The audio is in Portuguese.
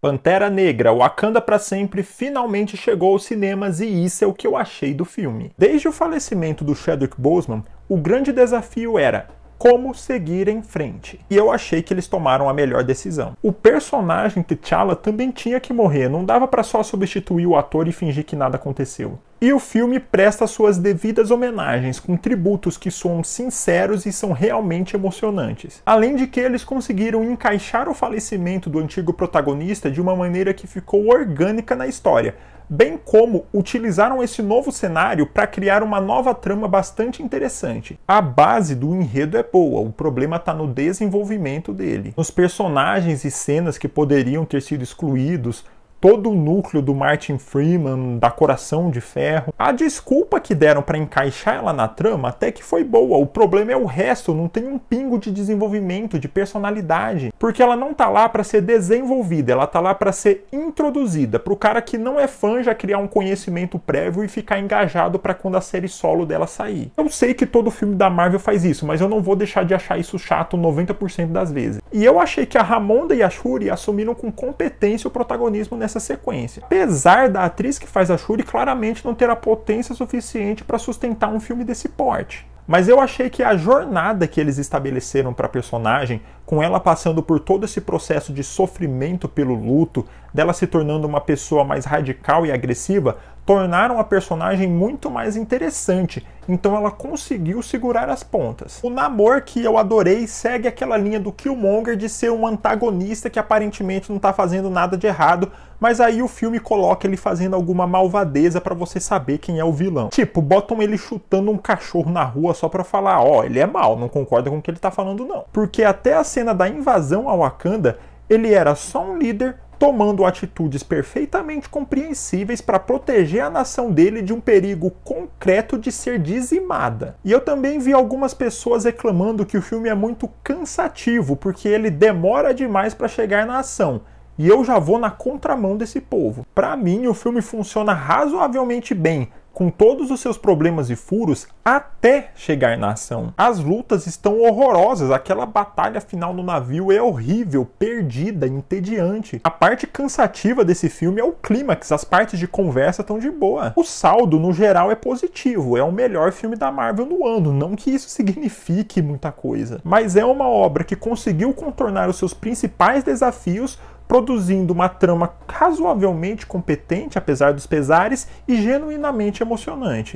Pantera Negra, Wakanda para sempre, finalmente chegou aos cinemas e isso é o que eu achei do filme. Desde o falecimento do Chadwick Boseman, o grande desafio era como seguir em frente. E eu achei que eles tomaram a melhor decisão. O personagem T'Challa também tinha que morrer, não dava para só substituir o ator e fingir que nada aconteceu. E o filme presta suas devidas homenagens, com tributos que soam sinceros e são realmente emocionantes. Além de que eles conseguiram encaixar o falecimento do antigo protagonista de uma maneira que ficou orgânica na história, bem como utilizaram esse novo cenário para criar uma nova trama bastante interessante. A base do enredo é boa, o problema está no desenvolvimento dele, nos personagens e cenas que poderiam ter sido excluídos, todo o núcleo do Martin Freeman, da Coração de Ferro. A desculpa que deram para encaixar ela na trama até que foi boa. O problema é o resto, não tem um pingo de desenvolvimento, de personalidade, porque ela não tá lá para ser desenvolvida, ela tá lá para ser introduzida pro cara que não é fã já criar um conhecimento prévio e ficar engajado para quando a série solo dela sair. Eu sei que todo filme da Marvel faz isso, mas eu não vou deixar de achar isso chato 90% das vezes. E eu achei que a Ramonda e a Shuri assumiram com competência o protagonismo nessa nessa sequência. Apesar da atriz que faz a Shuri claramente não ter a potência suficiente para sustentar um filme desse porte. Mas eu achei que a jornada que eles estabeleceram para a personagem, com ela passando por todo esse processo de sofrimento pelo luto, dela se tornando uma pessoa mais radical e agressiva, tornaram a personagem muito mais interessante, então ela conseguiu segurar as pontas. O Namor, que eu adorei, segue aquela linha do Killmonger de ser um antagonista que aparentemente não está fazendo nada de errado, mas aí o filme coloca ele fazendo alguma malvadeza para você saber quem é o vilão. Tipo, botam ele chutando um cachorro na rua só para falar, ó, oh, ele é mal, não concorda com o que ele está falando não. Porque até a cena da invasão ao Wakanda, ele era só um líder tomando atitudes perfeitamente compreensíveis para proteger a nação dele de um perigo concreto de ser dizimada. E eu também vi algumas pessoas reclamando que o filme é muito cansativo porque ele demora demais para chegar na ação e eu já vou na contramão desse povo. Para mim, o filme funciona razoavelmente bem, com todos os seus problemas e furos até chegar na ação. As lutas estão horrorosas, aquela batalha final no navio é horrível, perdida, entediante. A parte cansativa desse filme é o clímax, as partes de conversa estão de boa. O saldo no geral é positivo, é o melhor filme da Marvel no ano, não que isso signifique muita coisa, mas é uma obra que conseguiu contornar os seus principais desafios produzindo uma trama razoavelmente competente, apesar dos pesares, e genuinamente emocionante.